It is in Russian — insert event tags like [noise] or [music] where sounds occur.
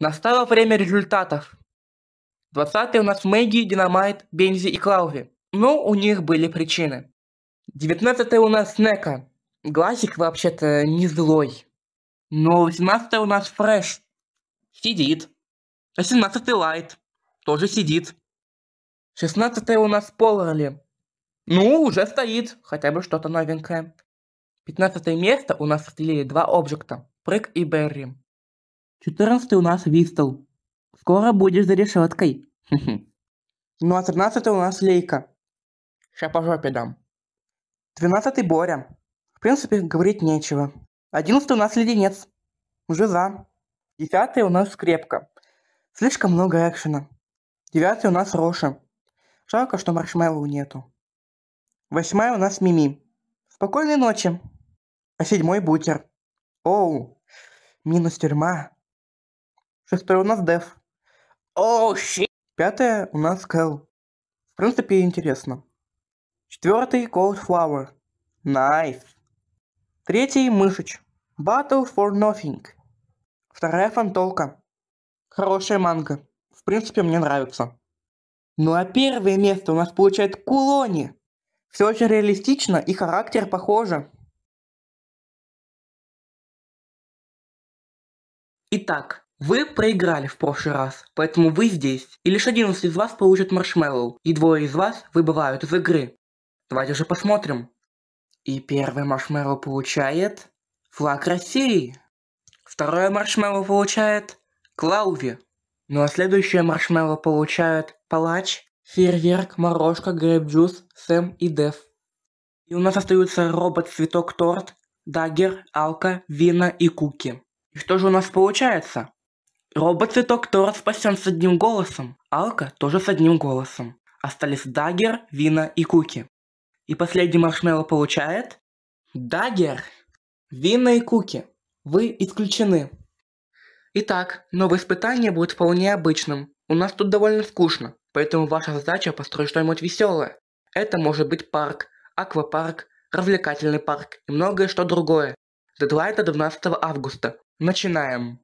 Настало время результатов. Двадцатые у нас Мэгги, Динамайт, Бензи и Клауви, Но ну, у них были причины. Девятнадцатые у нас Снека, Глазик вообще-то не злой. Но восемнадцатые у нас Фрэш. Сидит. Восемнадцатый Лайт. Тоже сидит. Шестнадцатые у нас Полроли. Ну, уже стоит. Хотя бы что-то новенькое. Пятнадцатое место у нас разделили два объекта. Прыг и Берри. Четырнадцатый у нас Вистл. Скоро будешь за решеткой. [laughs] Ну а тринадцатый у нас Лейка. Ща по жопе дам. Двенадцатый Боря. В принципе, говорить нечего. Одиннадцатый у нас Леденец. Уже за. Десятый у нас Скрепка. Слишком много экшена. Девятый у нас Роша. Жалко, что маршмеллоу нету. Восьмая у нас Мими. Спокойной ночи. А седьмой Бутер. Оу, минус тюрьма. Шестое у нас Дев. О, oh, Пятое у нас Кэл. В принципе, интересно. Четвертый Cold Flower. Nice. Третий Мышич. Battle for Nothing. Вторая Фантолка. Хорошая манга. В принципе, мне нравится. Ну а первое место у нас получает Кулони. Все очень реалистично и характер похоже. Итак, вы проиграли в прошлый раз, поэтому вы здесь, и лишь 11 из вас получит маршмеллоу, и двое из вас выбывают из игры. Давайте же посмотрим. И первый маршмеллоу получает... Флаг России. Второе маршмеллоу получает... Клауви. Ну а следующее маршмеллоу получают... Палач, Фейерверк, Морожка, Грейпджус, Сэм и Дев. И у нас остаются Робот, Цветок, Торт, Дагер, Алка, Вина и Куки. И что же у нас получается? Робот-цветок Тора спасен с одним голосом. Алка тоже с одним голосом. Остались Дагер, Вина и Куки. И последний маршмелло получает... Дагер! Вина и Куки, вы исключены. Итак, новое испытание будет вполне обычным. У нас тут довольно скучно, поэтому ваша задача построить что-нибудь веселое. Это может быть парк, аквапарк, развлекательный парк и многое что другое. Дедлайн до 12 августа. Начинаем.